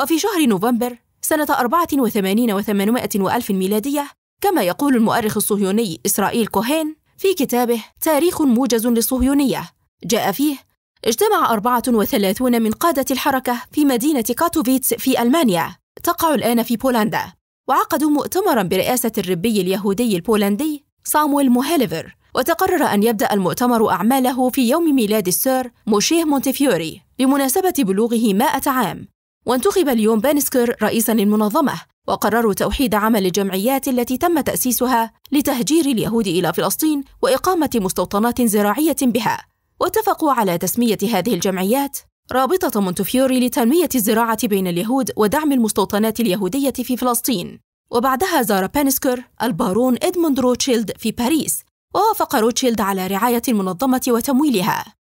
وفي شهر نوفمبر سنة 84 وثمانمائة وألف ميلادية كما يقول المؤرخ الصهيوني إسرائيل كوهين في كتابه تاريخ موجز للصهيونية جاء فيه اجتمع 34 من قادة الحركة في مدينة كاتوفيتس في ألمانيا تقع الآن في بولندا وعقدوا مؤتمرا برئاسة الربي اليهودي البولندي صامويل موهيليفر وتقرر أن يبدأ المؤتمر أعماله في يوم ميلاد السير موشيه مونتيفيوري بمناسبة بلوغه 100 عام وانتخب اليوم بانسكر رئيسا للمنظمة وقرروا توحيد عمل الجمعيات التي تم تأسيسها لتهجير اليهود إلى فلسطين وإقامة مستوطنات زراعية بها واتفقوا على تسمية هذه الجمعيات رابطة مونتفيوري لتنمية الزراعة بين اليهود ودعم المستوطنات اليهودية في فلسطين وبعدها زار بانسكر البارون إدموند روتشيلد في باريس ووافق روتشيلد على رعاية المنظمة وتمويلها